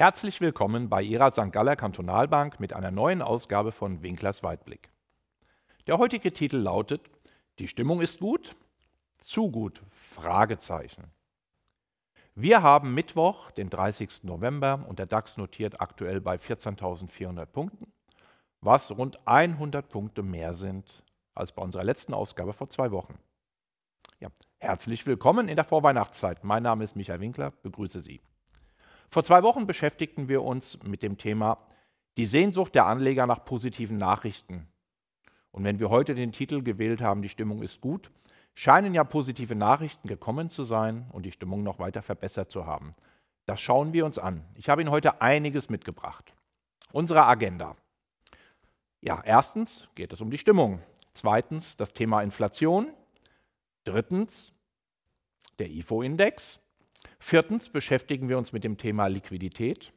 Herzlich willkommen bei Ihrer St. Galler Kantonalbank mit einer neuen Ausgabe von Winklers Weitblick. Der heutige Titel lautet Die Stimmung ist gut? Zu gut? Fragezeichen. Wir haben Mittwoch, den 30. November und der DAX notiert aktuell bei 14.400 Punkten, was rund 100 Punkte mehr sind als bei unserer letzten Ausgabe vor zwei Wochen. Ja, herzlich willkommen in der Vorweihnachtszeit. Mein Name ist Michael Winkler, begrüße Sie. Vor zwei Wochen beschäftigten wir uns mit dem Thema Die Sehnsucht der Anleger nach positiven Nachrichten. Und wenn wir heute den Titel gewählt haben, die Stimmung ist gut, scheinen ja positive Nachrichten gekommen zu sein und die Stimmung noch weiter verbessert zu haben. Das schauen wir uns an. Ich habe Ihnen heute einiges mitgebracht. Unsere Agenda. Ja, erstens geht es um die Stimmung. Zweitens das Thema Inflation. Drittens der IFO-Index. Viertens beschäftigen wir uns mit dem Thema Liquidität.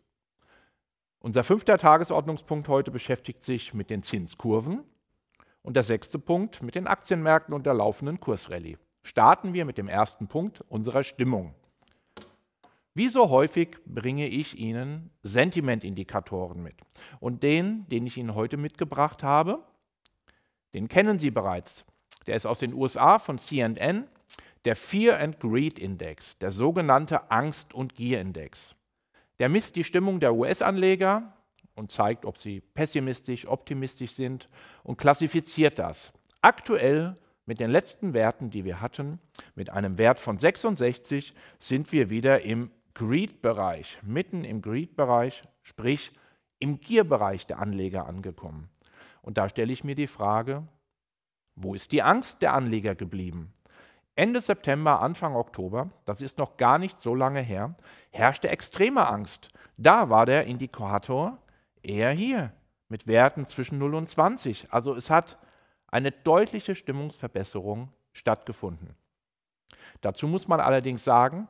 Unser fünfter Tagesordnungspunkt heute beschäftigt sich mit den Zinskurven und der sechste Punkt mit den Aktienmärkten und der laufenden Kursrallye. Starten wir mit dem ersten Punkt unserer Stimmung. Wie so häufig bringe ich Ihnen Sentimentindikatoren mit. Und den, den ich Ihnen heute mitgebracht habe, den kennen Sie bereits. Der ist aus den USA von CNN der Fear and Greed Index, der sogenannte Angst- und Gier-Index. Der misst die Stimmung der US-Anleger und zeigt, ob sie pessimistisch, optimistisch sind und klassifiziert das. Aktuell mit den letzten Werten, die wir hatten, mit einem Wert von 66 sind wir wieder im Greed-Bereich, mitten im Greed-Bereich, sprich im Gier-Bereich der Anleger angekommen. Und da stelle ich mir die Frage, wo ist die Angst der Anleger geblieben? Ende September, Anfang Oktober, das ist noch gar nicht so lange her, herrschte extreme Angst. Da war der Indikator eher hier mit Werten zwischen 0 und 20. Also es hat eine deutliche Stimmungsverbesserung stattgefunden. Dazu muss man allerdings sagen,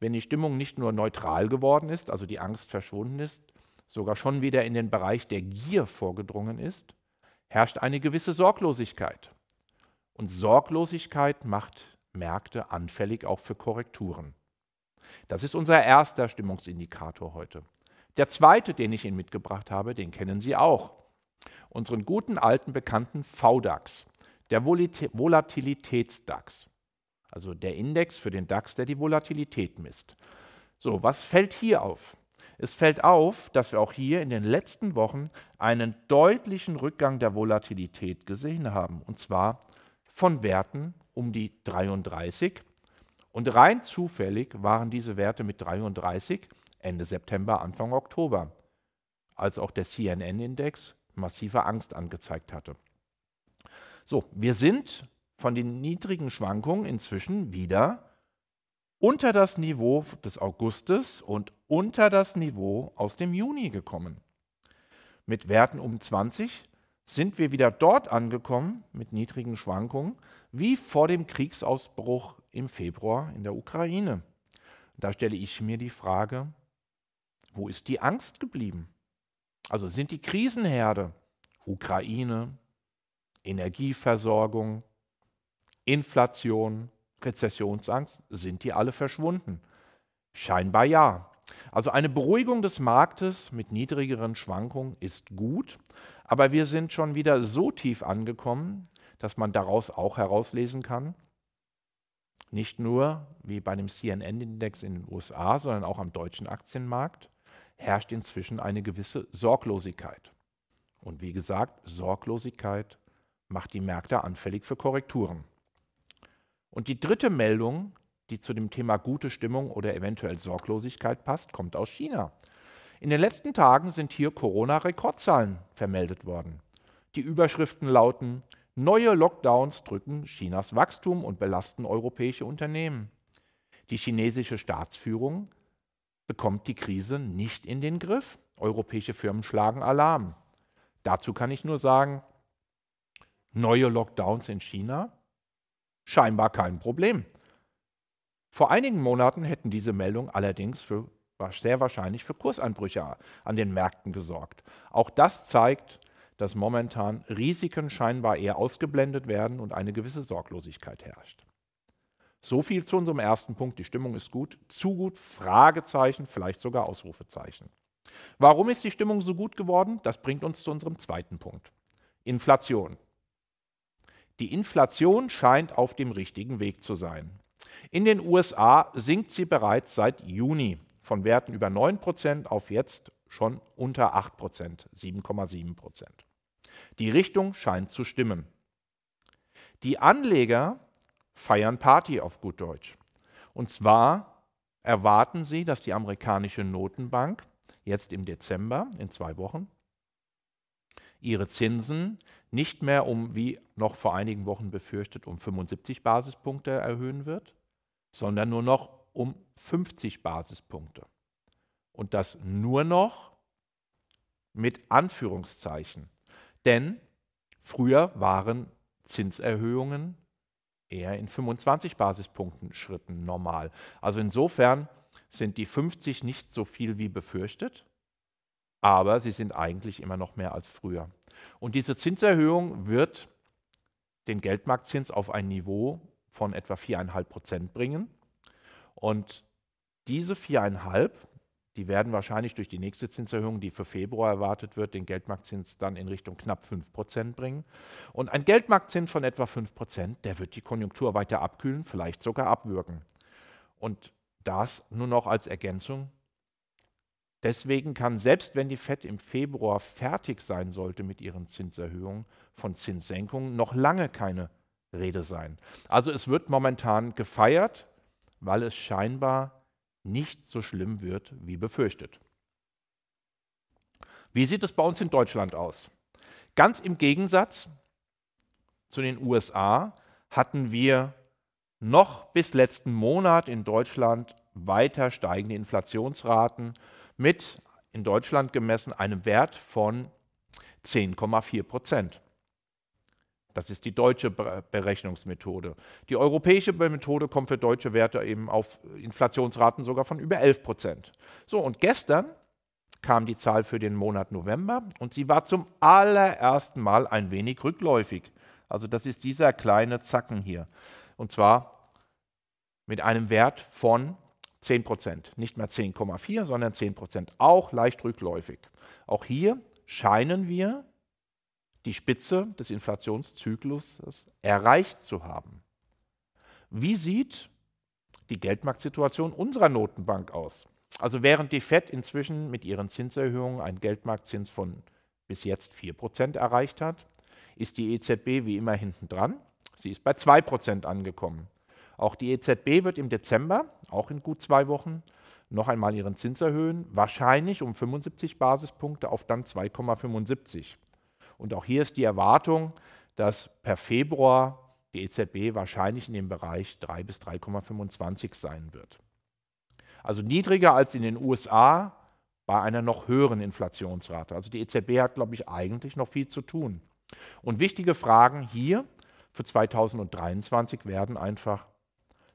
wenn die Stimmung nicht nur neutral geworden ist, also die Angst verschwunden ist, sogar schon wieder in den Bereich der Gier vorgedrungen ist, herrscht eine gewisse Sorglosigkeit. Und Sorglosigkeit macht Märkte anfällig auch für Korrekturen. Das ist unser erster Stimmungsindikator heute. Der zweite, den ich Ihnen mitgebracht habe, den kennen Sie auch. Unseren guten alten Bekannten VDAX, der Volatilitätsdax. Also der Index für den DAX, der die Volatilität misst. So, was fällt hier auf? Es fällt auf, dass wir auch hier in den letzten Wochen einen deutlichen Rückgang der Volatilität gesehen haben, und zwar von Werten um die 33. Und rein zufällig waren diese Werte mit 33 Ende September, Anfang Oktober, als auch der CNN-Index massive Angst angezeigt hatte. So, wir sind von den niedrigen Schwankungen inzwischen wieder unter das Niveau des Augustes und unter das Niveau aus dem Juni gekommen. Mit Werten um 20 sind wir wieder dort angekommen mit niedrigen Schwankungen wie vor dem Kriegsausbruch im Februar in der Ukraine. Da stelle ich mir die Frage, wo ist die Angst geblieben? Also sind die Krisenherde Ukraine, Energieversorgung, Inflation, Rezessionsangst, sind die alle verschwunden? Scheinbar ja. Also eine Beruhigung des Marktes mit niedrigeren Schwankungen ist gut, aber wir sind schon wieder so tief angekommen, dass man daraus auch herauslesen kann, nicht nur wie bei dem CNN-Index in den USA, sondern auch am deutschen Aktienmarkt herrscht inzwischen eine gewisse Sorglosigkeit. Und wie gesagt, Sorglosigkeit macht die Märkte anfällig für Korrekturen. Und die dritte Meldung, die zu dem Thema gute Stimmung oder eventuell Sorglosigkeit passt, kommt aus China. In den letzten Tagen sind hier Corona-Rekordzahlen vermeldet worden. Die Überschriften lauten, neue Lockdowns drücken Chinas Wachstum und belasten europäische Unternehmen. Die chinesische Staatsführung bekommt die Krise nicht in den Griff. Europäische Firmen schlagen Alarm. Dazu kann ich nur sagen, neue Lockdowns in China? Scheinbar kein Problem. Vor einigen Monaten hätten diese Meldungen allerdings für war sehr wahrscheinlich für Kursanbrüche an den Märkten gesorgt. Auch das zeigt, dass momentan Risiken scheinbar eher ausgeblendet werden und eine gewisse Sorglosigkeit herrscht. So viel zu unserem ersten Punkt. Die Stimmung ist gut, zu gut, Fragezeichen, vielleicht sogar Ausrufezeichen. Warum ist die Stimmung so gut geworden? Das bringt uns zu unserem zweiten Punkt. Inflation. Die Inflation scheint auf dem richtigen Weg zu sein. In den USA sinkt sie bereits seit Juni von Werten über 9% auf jetzt schon unter 8%, 7,7%. Die Richtung scheint zu stimmen. Die Anleger feiern Party auf gut Deutsch. Und zwar erwarten sie, dass die amerikanische Notenbank jetzt im Dezember, in zwei Wochen, ihre Zinsen nicht mehr um, wie noch vor einigen Wochen befürchtet, um 75 Basispunkte erhöhen wird, sondern nur noch um 50 Basispunkte. Und das nur noch mit Anführungszeichen. Denn früher waren Zinserhöhungen eher in 25 Basispunkten Schritten normal. Also insofern sind die 50 nicht so viel wie befürchtet, aber sie sind eigentlich immer noch mehr als früher. Und diese Zinserhöhung wird den Geldmarktzins auf ein Niveau von etwa 4,5 Prozent bringen. Und diese viereinhalb, die werden wahrscheinlich durch die nächste Zinserhöhung, die für Februar erwartet wird, den Geldmarktzins dann in Richtung knapp 5% bringen. Und ein Geldmarktzins von etwa 5%, der wird die Konjunktur weiter abkühlen, vielleicht sogar abwürgen. Und das nur noch als Ergänzung. Deswegen kann, selbst wenn die FED im Februar fertig sein sollte mit ihren Zinserhöhungen, von Zinssenkungen noch lange keine Rede sein. Also es wird momentan gefeiert, weil es scheinbar nicht so schlimm wird wie befürchtet. Wie sieht es bei uns in Deutschland aus? Ganz im Gegensatz zu den USA hatten wir noch bis letzten Monat in Deutschland weiter steigende Inflationsraten mit in Deutschland gemessen einem Wert von 10,4 Prozent. Das ist die deutsche Berechnungsmethode. Die europäische Methode kommt für deutsche Werte eben auf Inflationsraten sogar von über 11 Prozent. So, und gestern kam die Zahl für den Monat November und sie war zum allerersten Mal ein wenig rückläufig. Also das ist dieser kleine Zacken hier. Und zwar mit einem Wert von 10 Prozent. Nicht mehr 10,4, sondern 10 Prozent. Auch leicht rückläufig. Auch hier scheinen wir die Spitze des Inflationszyklus erreicht zu haben. Wie sieht die Geldmarktsituation unserer Notenbank aus? Also während die Fed inzwischen mit ihren Zinserhöhungen einen Geldmarktzins von bis jetzt 4% erreicht hat, ist die EZB wie immer hinten dran. Sie ist bei 2% angekommen. Auch die EZB wird im Dezember, auch in gut zwei Wochen, noch einmal ihren Zins erhöhen, wahrscheinlich um 75 Basispunkte auf dann 2,75. Und auch hier ist die Erwartung, dass per Februar die EZB wahrscheinlich in dem Bereich 3 bis 3,25 sein wird. Also niedriger als in den USA bei einer noch höheren Inflationsrate. Also die EZB hat, glaube ich, eigentlich noch viel zu tun. Und wichtige Fragen hier für 2023 werden einfach,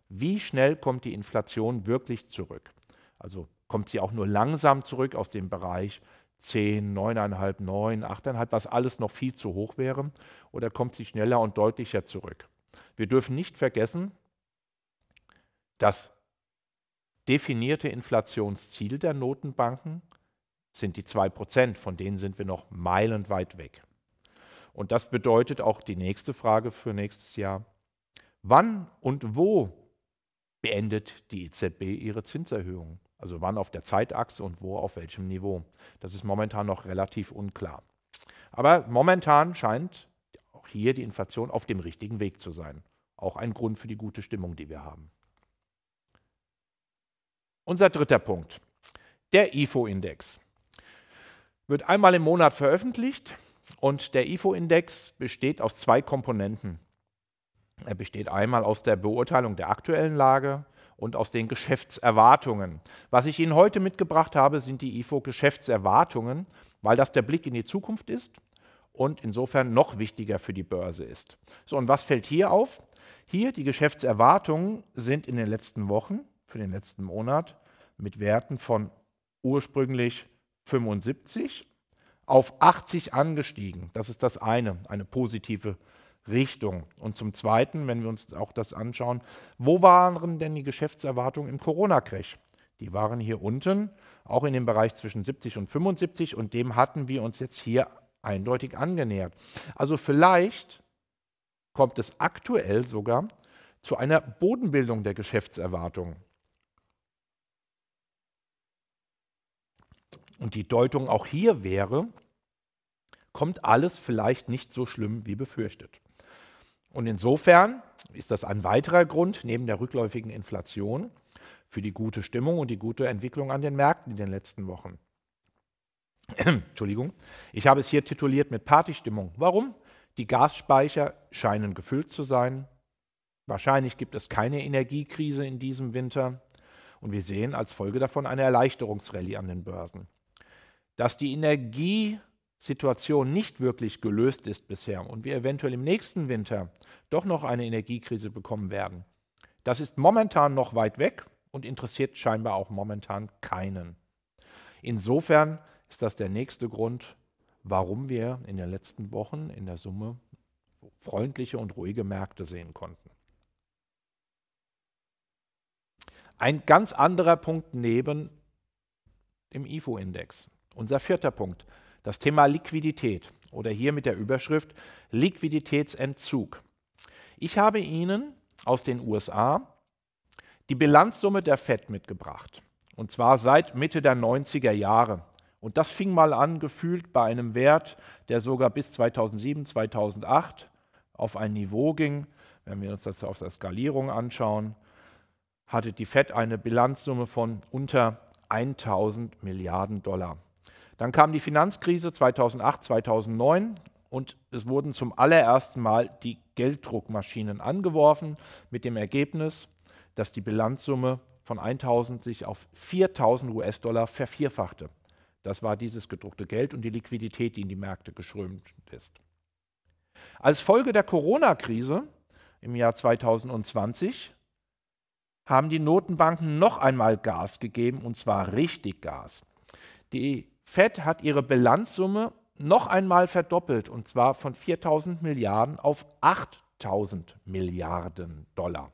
wie schnell kommt die Inflation wirklich zurück? Also kommt sie auch nur langsam zurück aus dem Bereich 10, 9,5, 9, 8,5, was alles noch viel zu hoch wäre, oder kommt sie schneller und deutlicher zurück. Wir dürfen nicht vergessen, das definierte Inflationsziel der Notenbanken sind die 2%, Prozent, von denen sind wir noch meilenweit weg. Und das bedeutet auch die nächste Frage für nächstes Jahr. Wann und wo beendet die EZB ihre Zinserhöhungen? Also wann auf der Zeitachse und wo auf welchem Niveau. Das ist momentan noch relativ unklar. Aber momentan scheint auch hier die Inflation auf dem richtigen Weg zu sein. Auch ein Grund für die gute Stimmung, die wir haben. Unser dritter Punkt, der IFO-Index. Wird einmal im Monat veröffentlicht und der IFO-Index besteht aus zwei Komponenten. Er besteht einmal aus der Beurteilung der aktuellen Lage und aus den Geschäftserwartungen. Was ich Ihnen heute mitgebracht habe, sind die IFO Geschäftserwartungen, weil das der Blick in die Zukunft ist und insofern noch wichtiger für die Börse ist. So, und was fällt hier auf? Hier die Geschäftserwartungen sind in den letzten Wochen, für den letzten Monat, mit Werten von ursprünglich 75 auf 80 angestiegen. Das ist das eine, eine positive Richtung. Und zum Zweiten, wenn wir uns auch das anschauen, wo waren denn die Geschäftserwartungen im Corona-Crash? Die waren hier unten, auch in dem Bereich zwischen 70 und 75 und dem hatten wir uns jetzt hier eindeutig angenähert. Also vielleicht kommt es aktuell sogar zu einer Bodenbildung der Geschäftserwartungen. Und die Deutung auch hier wäre, kommt alles vielleicht nicht so schlimm wie befürchtet. Und insofern ist das ein weiterer Grund neben der rückläufigen Inflation für die gute Stimmung und die gute Entwicklung an den Märkten in den letzten Wochen. Entschuldigung, ich habe es hier tituliert mit Partystimmung. Warum? Die Gasspeicher scheinen gefüllt zu sein. Wahrscheinlich gibt es keine Energiekrise in diesem Winter. Und wir sehen als Folge davon eine Erleichterungsrallye an den Börsen. Dass die Energie Situation nicht wirklich gelöst ist bisher und wir eventuell im nächsten Winter doch noch eine Energiekrise bekommen werden. Das ist momentan noch weit weg und interessiert scheinbar auch momentan keinen. Insofern ist das der nächste Grund, warum wir in den letzten Wochen in der Summe freundliche und ruhige Märkte sehen konnten. Ein ganz anderer Punkt neben dem IFO-Index. Unser vierter Punkt. Das Thema Liquidität oder hier mit der Überschrift Liquiditätsentzug. Ich habe Ihnen aus den USA die Bilanzsumme der Fed mitgebracht. Und zwar seit Mitte der 90er Jahre. Und das fing mal an, gefühlt bei einem Wert, der sogar bis 2007, 2008 auf ein Niveau ging. Wenn wir uns das auf der Skalierung anschauen, hatte die Fed eine Bilanzsumme von unter 1000 Milliarden Dollar. Dann kam die Finanzkrise 2008, 2009 und es wurden zum allerersten Mal die Gelddruckmaschinen angeworfen mit dem Ergebnis, dass die Bilanzsumme von 1000 sich auf 4000 US-Dollar vervierfachte. Das war dieses gedruckte Geld und die Liquidität, die in die Märkte geschrömt ist. Als Folge der Corona-Krise im Jahr 2020 haben die Notenbanken noch einmal Gas gegeben, und zwar richtig Gas. Die Fed hat ihre Bilanzsumme noch einmal verdoppelt, und zwar von 4000 Milliarden auf 8000 Milliarden Dollar.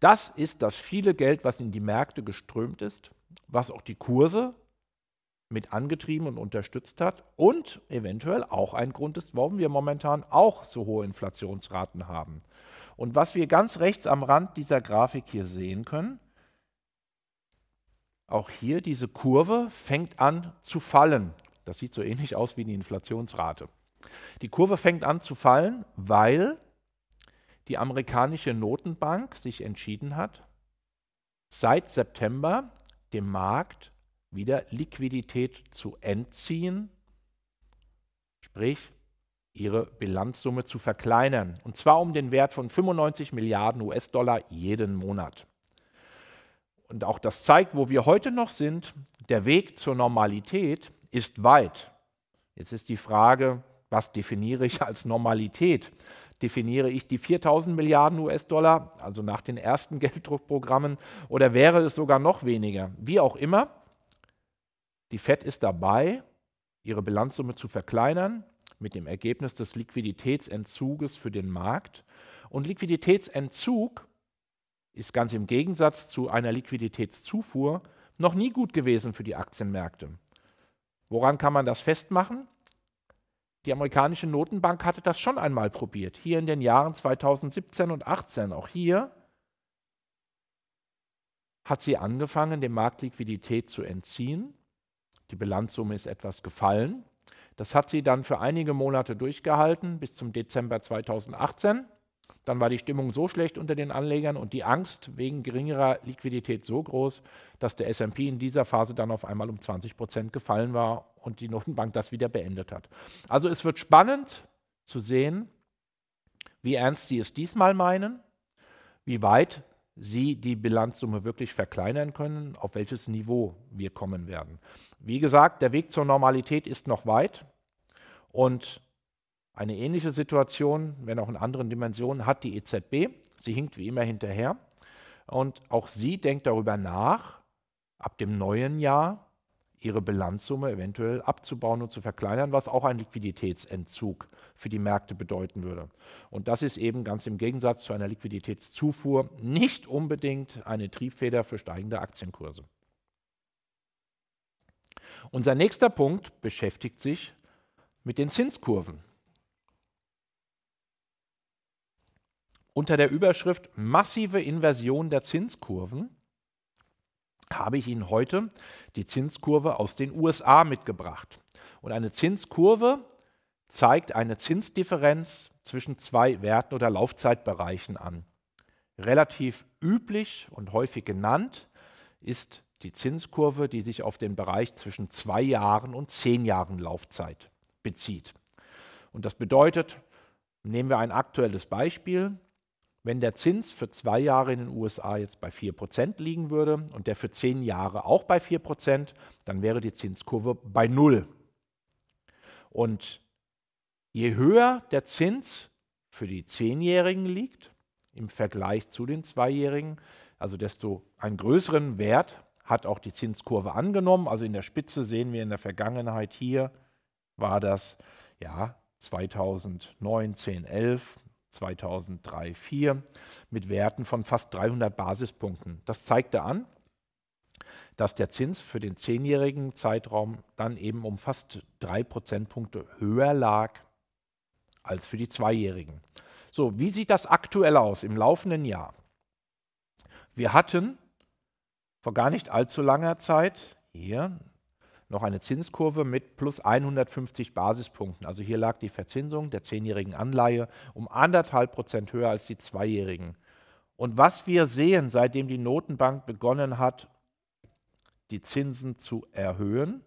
Das ist das viele Geld, was in die Märkte geströmt ist, was auch die Kurse mit angetrieben und unterstützt hat und eventuell auch ein Grund ist, warum wir momentan auch so hohe Inflationsraten haben. Und was wir ganz rechts am Rand dieser Grafik hier sehen können, auch hier diese Kurve fängt an zu fallen. Das sieht so ähnlich aus wie die Inflationsrate. Die Kurve fängt an zu fallen, weil die amerikanische Notenbank sich entschieden hat, seit September dem Markt wieder Liquidität zu entziehen, sprich ihre Bilanzsumme zu verkleinern, und zwar um den Wert von 95 Milliarden US-Dollar jeden Monat und auch das zeigt, wo wir heute noch sind, der Weg zur Normalität ist weit. Jetzt ist die Frage, was definiere ich als Normalität? Definiere ich die 4000 Milliarden US-Dollar, also nach den ersten Gelddruckprogrammen, oder wäre es sogar noch weniger? Wie auch immer, die Fed ist dabei, ihre Bilanzsumme zu verkleinern, mit dem Ergebnis des Liquiditätsentzuges für den Markt. Und Liquiditätsentzug ist ganz im Gegensatz zu einer Liquiditätszufuhr noch nie gut gewesen für die Aktienmärkte. Woran kann man das festmachen? Die amerikanische Notenbank hatte das schon einmal probiert, hier in den Jahren 2017 und 2018. Auch hier hat sie angefangen, dem Markt Liquidität zu entziehen. Die Bilanzsumme ist etwas gefallen. Das hat sie dann für einige Monate durchgehalten bis zum Dezember 2018. Dann war die Stimmung so schlecht unter den Anlegern und die Angst wegen geringerer Liquidität so groß, dass der SP in dieser Phase dann auf einmal um 20 Prozent gefallen war und die Notenbank das wieder beendet hat. Also es wird spannend zu sehen, wie ernst Sie es diesmal meinen, wie weit Sie die Bilanzsumme wirklich verkleinern können, auf welches Niveau wir kommen werden. Wie gesagt, der Weg zur Normalität ist noch weit und eine ähnliche Situation, wenn auch in anderen Dimensionen, hat die EZB. Sie hinkt wie immer hinterher. Und auch sie denkt darüber nach, ab dem neuen Jahr ihre Bilanzsumme eventuell abzubauen und zu verkleinern, was auch einen Liquiditätsentzug für die Märkte bedeuten würde. Und das ist eben ganz im Gegensatz zu einer Liquiditätszufuhr nicht unbedingt eine Triebfeder für steigende Aktienkurse. Unser nächster Punkt beschäftigt sich mit den Zinskurven. unter der Überschrift Massive Inversion der Zinskurven habe ich Ihnen heute die Zinskurve aus den USA mitgebracht. Und eine Zinskurve zeigt eine Zinsdifferenz zwischen zwei Werten oder Laufzeitbereichen an. Relativ üblich und häufig genannt ist die Zinskurve, die sich auf den Bereich zwischen zwei Jahren und zehn Jahren Laufzeit bezieht. Und das bedeutet, nehmen wir ein aktuelles Beispiel, wenn der Zins für zwei Jahre in den USA jetzt bei 4% liegen würde und der für zehn Jahre auch bei 4%, dann wäre die Zinskurve bei null. Und je höher der Zins für die Zehnjährigen liegt im Vergleich zu den Zweijährigen, also desto einen größeren Wert hat auch die Zinskurve angenommen. Also in der Spitze sehen wir in der Vergangenheit hier war das ja 2009, 10, 11 2003, 2004 mit Werten von fast 300 Basispunkten. Das zeigte an, dass der Zins für den zehnjährigen Zeitraum dann eben um fast drei Prozentpunkte höher lag als für die zweijährigen. So, wie sieht das aktuell aus im laufenden Jahr? Wir hatten vor gar nicht allzu langer Zeit hier noch eine Zinskurve mit plus 150 Basispunkten. Also hier lag die Verzinsung der zehnjährigen Anleihe um anderthalb Prozent höher als die zweijährigen. Und was wir sehen, seitdem die Notenbank begonnen hat, die Zinsen zu erhöhen,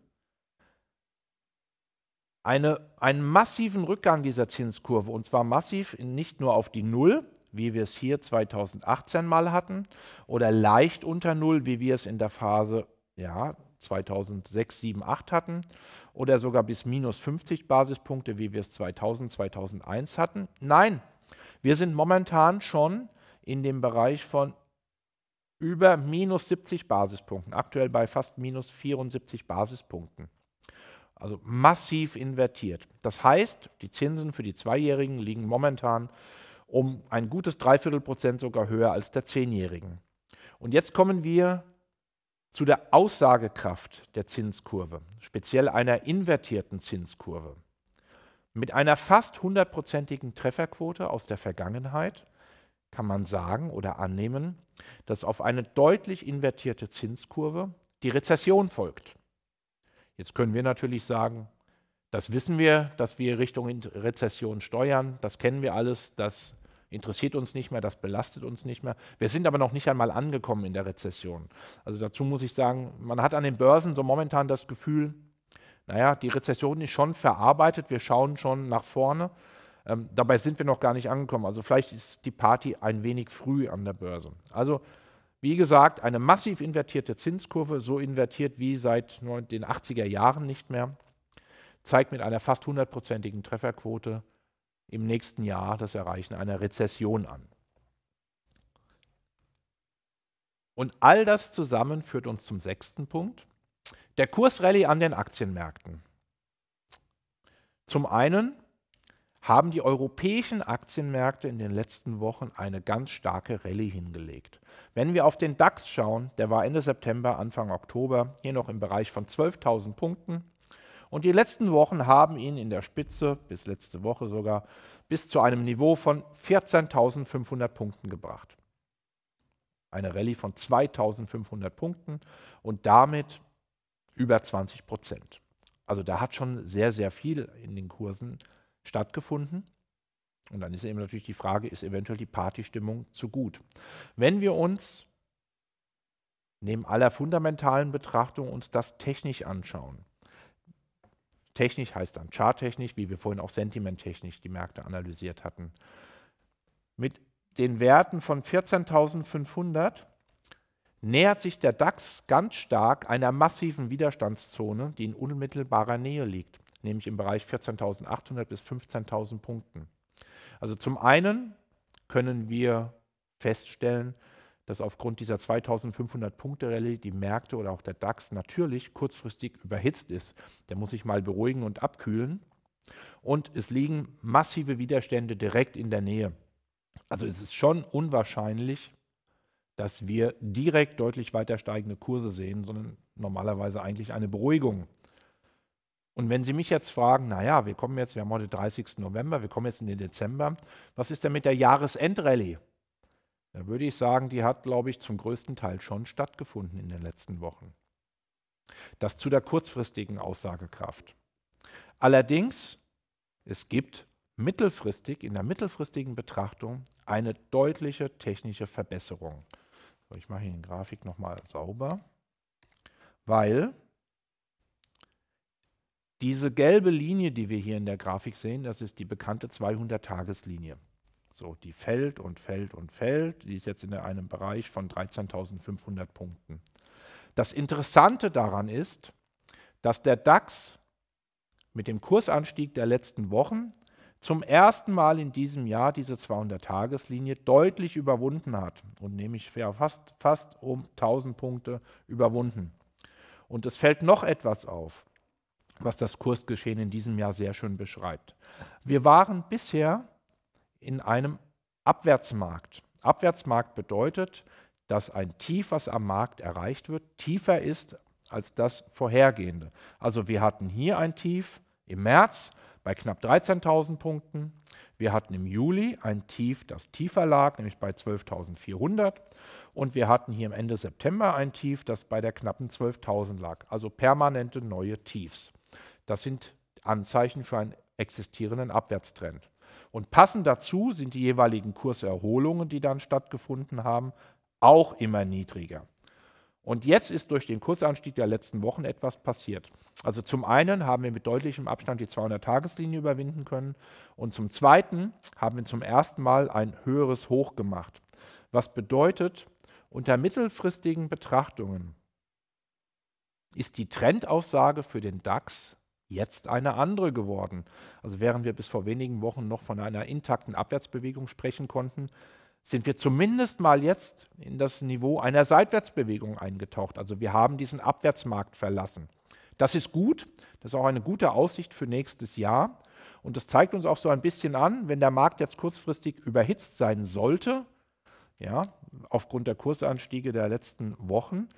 eine, einen massiven Rückgang dieser Zinskurve, und zwar massiv nicht nur auf die Null, wie wir es hier 2018 mal hatten, oder leicht unter Null, wie wir es in der Phase ja, 2006, 7, 8 hatten oder sogar bis minus 50 Basispunkte, wie wir es 2000, 2001 hatten. Nein, wir sind momentan schon in dem Bereich von über minus 70 Basispunkten, aktuell bei fast minus 74 Basispunkten. Also massiv invertiert. Das heißt, die Zinsen für die Zweijährigen liegen momentan um ein gutes Dreiviertelprozent sogar höher als der Zehnjährigen. Und jetzt kommen wir zu der Aussagekraft der Zinskurve, speziell einer invertierten Zinskurve. Mit einer fast hundertprozentigen Trefferquote aus der Vergangenheit kann man sagen oder annehmen, dass auf eine deutlich invertierte Zinskurve die Rezession folgt. Jetzt können wir natürlich sagen, das wissen wir, dass wir Richtung Rezession steuern, das kennen wir alles, das interessiert uns nicht mehr, das belastet uns nicht mehr. Wir sind aber noch nicht einmal angekommen in der Rezession. Also dazu muss ich sagen, man hat an den Börsen so momentan das Gefühl, naja, die Rezession ist schon verarbeitet, wir schauen schon nach vorne. Ähm, dabei sind wir noch gar nicht angekommen. Also vielleicht ist die Party ein wenig früh an der Börse. Also wie gesagt, eine massiv invertierte Zinskurve, so invertiert wie seit den 80er Jahren nicht mehr, zeigt mit einer fast hundertprozentigen Trefferquote im nächsten Jahr das Erreichen einer Rezession an. Und all das zusammen führt uns zum sechsten Punkt, der Kursrallye an den Aktienmärkten. Zum einen haben die europäischen Aktienmärkte in den letzten Wochen eine ganz starke Rallye hingelegt. Wenn wir auf den DAX schauen, der war Ende September, Anfang Oktober hier noch im Bereich von 12.000 Punkten, und die letzten Wochen haben ihn in der Spitze, bis letzte Woche sogar, bis zu einem Niveau von 14.500 Punkten gebracht. Eine Rallye von 2.500 Punkten und damit über 20 Prozent. Also da hat schon sehr, sehr viel in den Kursen stattgefunden. Und dann ist eben natürlich die Frage, ist eventuell die Partystimmung zu gut? Wenn wir uns neben aller fundamentalen Betrachtung uns das technisch anschauen, Technisch heißt dann Charttechnisch, wie wir vorhin auch sentimenttechnisch die Märkte analysiert hatten. Mit den Werten von 14.500 nähert sich der DAX ganz stark einer massiven Widerstandszone, die in unmittelbarer Nähe liegt, nämlich im Bereich 14.800 bis 15.000 Punkten. Also zum einen können wir feststellen, dass aufgrund dieser 2500 Punkte Rallye die Märkte oder auch der DAX natürlich kurzfristig überhitzt ist. Der muss sich mal beruhigen und abkühlen. Und es liegen massive Widerstände direkt in der Nähe. Also es ist schon unwahrscheinlich, dass wir direkt deutlich weiter steigende Kurse sehen, sondern normalerweise eigentlich eine Beruhigung. Und wenn Sie mich jetzt fragen, naja, wir kommen jetzt, wir haben heute 30. November, wir kommen jetzt in den Dezember, was ist denn mit der Jahresendrallye? Da würde ich sagen, die hat, glaube ich, zum größten Teil schon stattgefunden in den letzten Wochen. Das zu der kurzfristigen Aussagekraft. Allerdings, es gibt mittelfristig, in der mittelfristigen Betrachtung, eine deutliche technische Verbesserung. ich mache hier die Grafik nochmal sauber, weil diese gelbe Linie, die wir hier in der Grafik sehen, das ist die bekannte 200-Tages-Linie. So, die fällt und fällt und fällt. Die ist jetzt in einem Bereich von 13.500 Punkten. Das Interessante daran ist, dass der DAX mit dem Kursanstieg der letzten Wochen zum ersten Mal in diesem Jahr diese 200-Tageslinie deutlich überwunden hat und nämlich fast, fast um 1000 Punkte überwunden. Und es fällt noch etwas auf, was das Kursgeschehen in diesem Jahr sehr schön beschreibt. Wir waren bisher in einem Abwärtsmarkt. Abwärtsmarkt bedeutet, dass ein Tief, was am Markt erreicht wird, tiefer ist als das vorhergehende. Also wir hatten hier ein Tief im März bei knapp 13.000 Punkten. Wir hatten im Juli ein Tief, das tiefer lag, nämlich bei 12.400. Und wir hatten hier im Ende September ein Tief, das bei der knappen 12.000 lag. Also permanente neue Tiefs. Das sind Anzeichen für einen existierenden Abwärtstrend. Und passend dazu sind die jeweiligen Kurserholungen, die dann stattgefunden haben, auch immer niedriger. Und jetzt ist durch den Kursanstieg der letzten Wochen etwas passiert. Also zum einen haben wir mit deutlichem Abstand die 200-Tageslinie überwinden können und zum zweiten haben wir zum ersten Mal ein höheres Hoch gemacht. Was bedeutet, unter mittelfristigen Betrachtungen ist die Trendaussage für den DAX jetzt eine andere geworden. Also während wir bis vor wenigen Wochen noch von einer intakten Abwärtsbewegung sprechen konnten, sind wir zumindest mal jetzt in das Niveau einer Seitwärtsbewegung eingetaucht. Also wir haben diesen Abwärtsmarkt verlassen. Das ist gut, das ist auch eine gute Aussicht für nächstes Jahr. Und das zeigt uns auch so ein bisschen an, wenn der Markt jetzt kurzfristig überhitzt sein sollte, ja, aufgrund der Kursanstiege der letzten Wochen,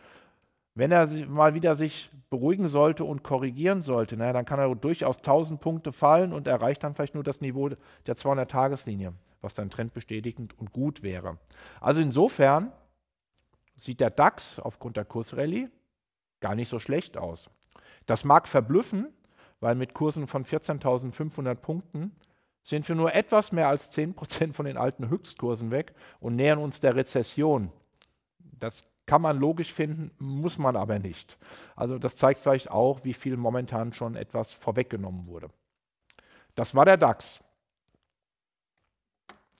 wenn er sich mal wieder sich beruhigen sollte und korrigieren sollte, naja, dann kann er durchaus 1000 Punkte fallen und erreicht dann vielleicht nur das Niveau der 200-Tageslinie, was dann trendbestätigend und gut wäre. Also insofern sieht der DAX aufgrund der Kursrallye gar nicht so schlecht aus. Das mag verblüffen, weil mit Kursen von 14.500 Punkten sind wir nur etwas mehr als 10% von den alten Höchstkursen weg und nähern uns der Rezession. Das kann man logisch finden, muss man aber nicht. Also das zeigt vielleicht auch, wie viel momentan schon etwas vorweggenommen wurde. Das war der DAX.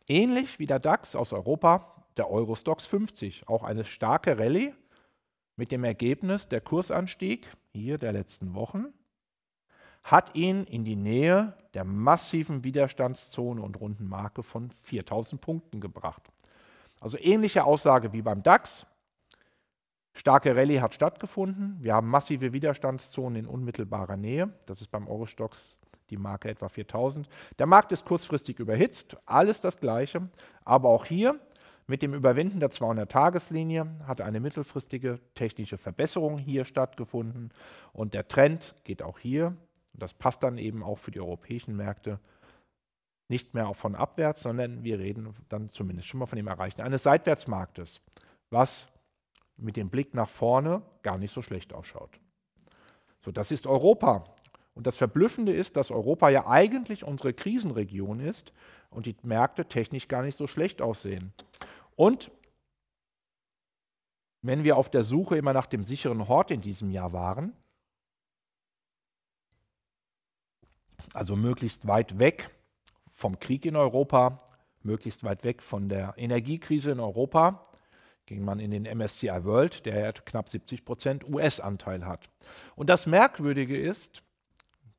Ähnlich wie der DAX aus Europa, der Eurostox 50, auch eine starke Rallye mit dem Ergebnis der Kursanstieg hier der letzten Wochen hat ihn in die Nähe der massiven Widerstandszone und runden Marke von 4000 Punkten gebracht. Also ähnliche Aussage wie beim DAX, Starke Rallye hat stattgefunden. Wir haben massive Widerstandszonen in unmittelbarer Nähe. Das ist beim Eurostox die Marke etwa 4000. Der Markt ist kurzfristig überhitzt, alles das Gleiche. Aber auch hier mit dem Überwinden der 200-Tageslinie hat eine mittelfristige technische Verbesserung hier stattgefunden. Und der Trend geht auch hier, und das passt dann eben auch für die europäischen Märkte, nicht mehr von abwärts, sondern wir reden dann zumindest schon mal von dem Erreichen eines Seitwärtsmarktes, was mit dem Blick nach vorne gar nicht so schlecht ausschaut. So, das ist Europa. Und das Verblüffende ist, dass Europa ja eigentlich unsere Krisenregion ist und die Märkte technisch gar nicht so schlecht aussehen. Und wenn wir auf der Suche immer nach dem sicheren Hort in diesem Jahr waren, also möglichst weit weg vom Krieg in Europa, möglichst weit weg von der Energiekrise in Europa, ging man in den MSCI World, der ja knapp 70 Prozent US-Anteil hat. Und das Merkwürdige ist,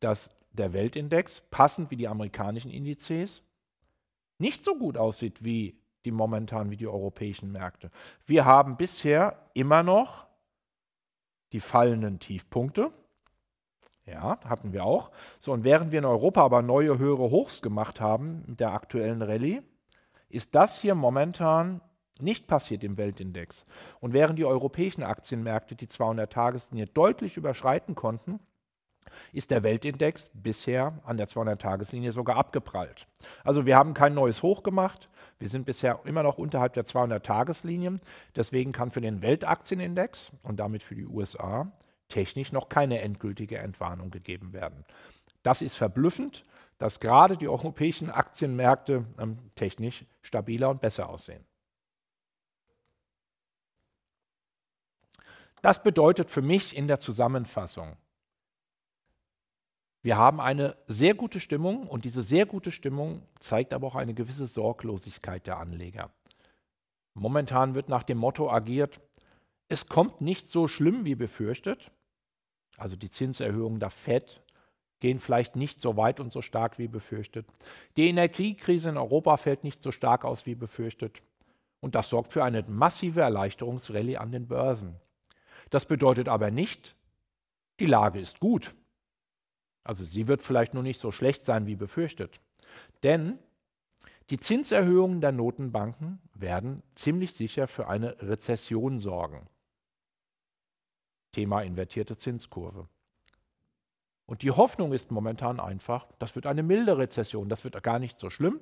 dass der Weltindex, passend wie die amerikanischen Indizes, nicht so gut aussieht wie die momentan wie die europäischen Märkte. Wir haben bisher immer noch die fallenden Tiefpunkte. Ja, hatten wir auch. So, und während wir in Europa aber neue höhere Hochs gemacht haben mit der aktuellen Rallye, ist das hier momentan nicht passiert im Weltindex. Und während die europäischen Aktienmärkte die 200-Tageslinie deutlich überschreiten konnten, ist der Weltindex bisher an der 200-Tageslinie sogar abgeprallt. Also wir haben kein neues Hoch gemacht. Wir sind bisher immer noch unterhalb der 200-Tageslinie. Deswegen kann für den Weltaktienindex und damit für die USA technisch noch keine endgültige Entwarnung gegeben werden. Das ist verblüffend, dass gerade die europäischen Aktienmärkte ähm, technisch stabiler und besser aussehen. Das bedeutet für mich in der Zusammenfassung, wir haben eine sehr gute Stimmung und diese sehr gute Stimmung zeigt aber auch eine gewisse Sorglosigkeit der Anleger. Momentan wird nach dem Motto agiert, es kommt nicht so schlimm wie befürchtet. Also die Zinserhöhungen der Fed gehen vielleicht nicht so weit und so stark wie befürchtet. Die Energiekrise in Europa fällt nicht so stark aus wie befürchtet. Und das sorgt für eine massive Erleichterungsrallye an den Börsen. Das bedeutet aber nicht, die Lage ist gut. Also sie wird vielleicht nur nicht so schlecht sein wie befürchtet. Denn die Zinserhöhungen der Notenbanken werden ziemlich sicher für eine Rezession sorgen. Thema invertierte Zinskurve. Und die Hoffnung ist momentan einfach, das wird eine milde Rezession, das wird gar nicht so schlimm.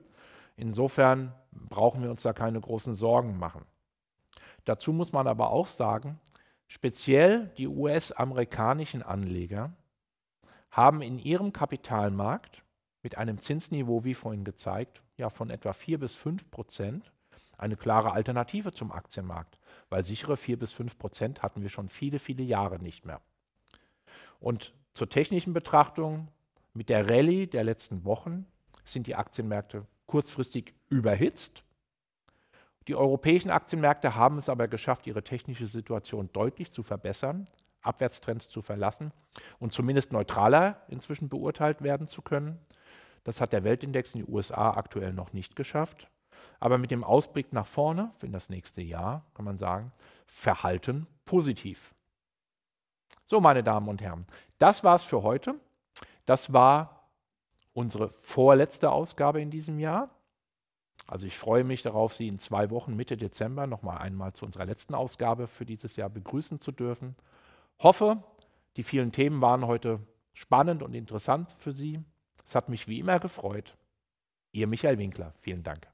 Insofern brauchen wir uns da keine großen Sorgen machen. Dazu muss man aber auch sagen, Speziell die US-amerikanischen Anleger haben in ihrem Kapitalmarkt mit einem Zinsniveau, wie vorhin gezeigt, ja von etwa 4 bis 5 Prozent eine klare Alternative zum Aktienmarkt, weil sichere 4 bis 5 Prozent hatten wir schon viele, viele Jahre nicht mehr. Und zur technischen Betrachtung, mit der Rallye der letzten Wochen sind die Aktienmärkte kurzfristig überhitzt, die europäischen Aktienmärkte haben es aber geschafft, ihre technische Situation deutlich zu verbessern, Abwärtstrends zu verlassen und zumindest neutraler inzwischen beurteilt werden zu können. Das hat der Weltindex in den USA aktuell noch nicht geschafft. Aber mit dem Ausblick nach vorne für das nächste Jahr kann man sagen, Verhalten positiv. So, meine Damen und Herren, das war's für heute. Das war unsere vorletzte Ausgabe in diesem Jahr. Also ich freue mich darauf, Sie in zwei Wochen, Mitte Dezember, nochmal einmal zu unserer letzten Ausgabe für dieses Jahr begrüßen zu dürfen. Hoffe, die vielen Themen waren heute spannend und interessant für Sie. Es hat mich wie immer gefreut. Ihr Michael Winkler, vielen Dank.